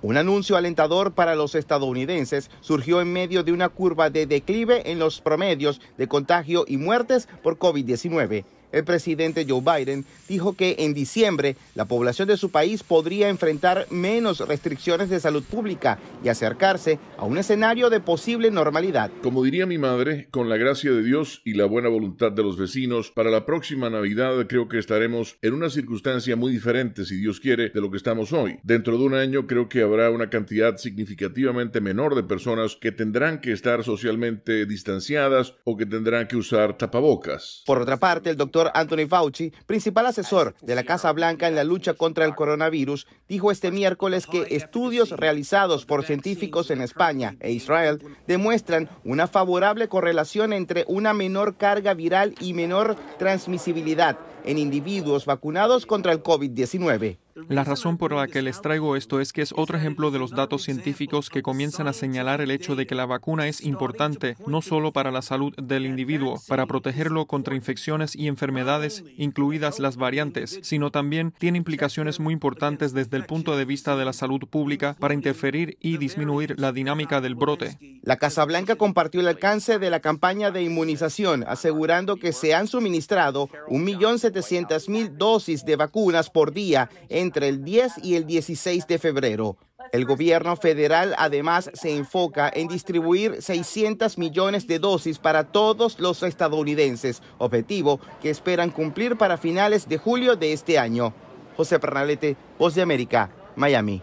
Un anuncio alentador para los estadounidenses surgió en medio de una curva de declive en los promedios de contagio y muertes por COVID-19 el presidente Joe Biden dijo que en diciembre la población de su país podría enfrentar menos restricciones de salud pública y acercarse a un escenario de posible normalidad. Como diría mi madre, con la gracia de Dios y la buena voluntad de los vecinos, para la próxima Navidad creo que estaremos en una circunstancia muy diferente, si Dios quiere, de lo que estamos hoy. Dentro de un año creo que habrá una cantidad significativamente menor de personas que tendrán que estar socialmente distanciadas o que tendrán que usar tapabocas. Por otra parte, el doctor Anthony Fauci, principal asesor de la Casa Blanca en la lucha contra el coronavirus, dijo este pues, miércoles que estudios realizados por científicos en España e Israel demuestran una favorable correlación entre una menor carga viral y menor transmisibilidad en individuos vacunados contra el COVID-19. La razón por la que les traigo esto es que es otro ejemplo de los datos científicos que comienzan a señalar el hecho de que la vacuna es importante no solo para la salud del individuo, para protegerlo contra infecciones y enfermedades, incluidas las variantes, sino también tiene implicaciones muy importantes desde el punto de vista de la salud pública para interferir y disminuir la dinámica del brote. La Casa Blanca compartió el alcance de la campaña de inmunización, asegurando que se han suministrado 1.700.000 dosis de vacunas por día en entre el 10 y el 16 de febrero. El gobierno federal además se enfoca en distribuir 600 millones de dosis para todos los estadounidenses, objetivo que esperan cumplir para finales de julio de este año. José Pernalete, Voz de América, Miami.